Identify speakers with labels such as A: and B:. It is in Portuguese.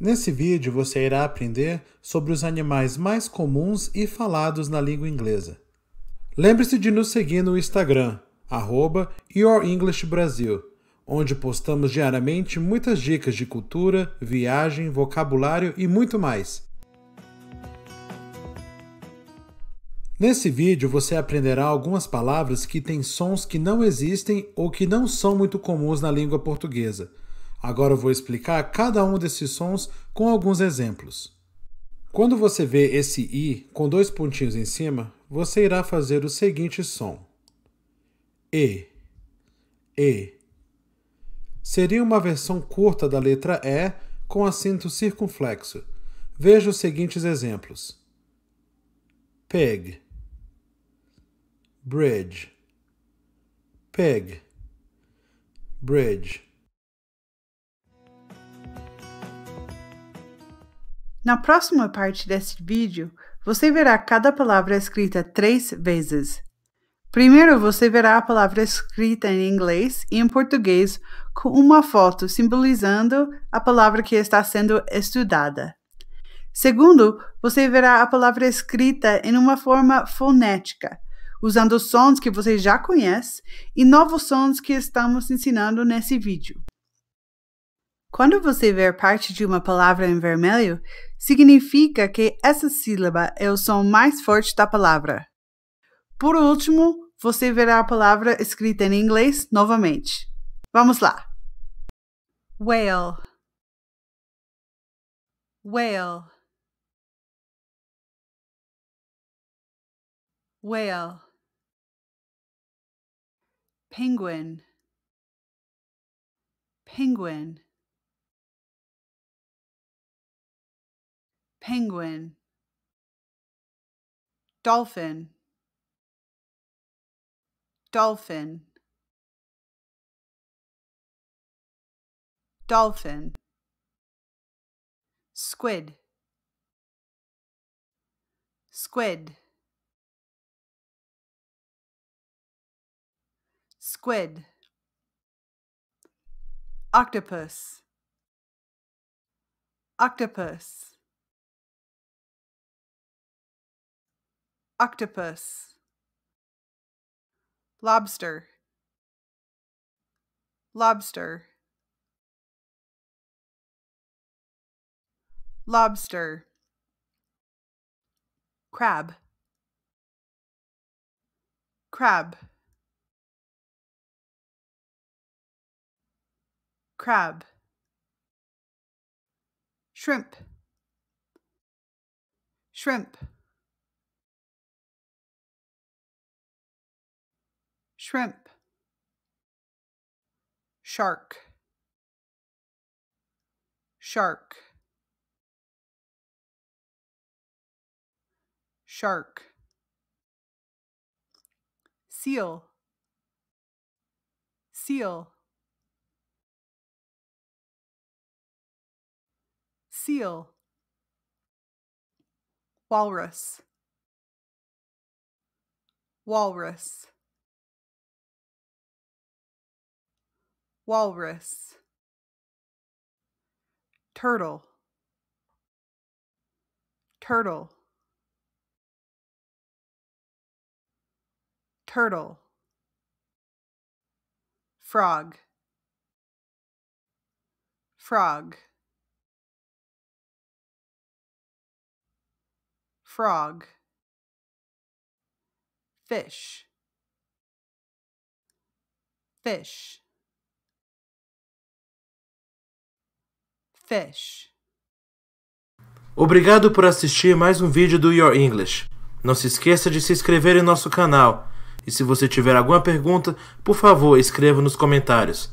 A: Nesse vídeo você irá aprender sobre os animais mais comuns e falados na língua inglesa. Lembre-se de nos seguir no Instagram, arroba YourEnglishBrasil, onde postamos diariamente muitas dicas de cultura, viagem, vocabulário e muito mais. Nesse vídeo você aprenderá algumas palavras que têm sons que não existem ou que não são muito comuns na língua portuguesa – Agora eu vou explicar cada um desses sons com alguns exemplos. Quando você vê esse I com dois pontinhos em cima, você irá fazer o seguinte som: E. E. Seria uma versão curta da letra E com acento circunflexo. Veja os seguintes exemplos: Peg. Bridge. Peg. Bridge.
B: Na próxima parte deste vídeo, você verá cada palavra escrita três vezes. Primeiro, você verá a palavra escrita em inglês e em português com uma foto simbolizando a palavra que está sendo estudada. Segundo, você verá a palavra escrita em uma forma fonética, usando sons que você já conhece e novos sons que estamos ensinando nesse vídeo. Quando você ver parte de uma palavra em vermelho, significa que essa sílaba é o som mais forte da palavra. Por último, você verá a palavra escrita
C: em inglês novamente. Vamos lá. Whale. Whale. Whale. Penguin. Penguin. penguin, dolphin, dolphin, dolphin, squid, squid, squid, octopus, octopus octopus, lobster, lobster, lobster, crab, crab, crab, shrimp, shrimp. shrimp, shark, shark, shark, seal, seal, seal, walrus, walrus. walrus, turtle, turtle, turtle, frog, frog, frog, fish, fish. fish.
A: Obrigado por assistir mais um vídeo do Your English. Não se esqueça de se inscrever em nosso canal. E se você tiver alguma pergunta, por favor, escreva nos comentários.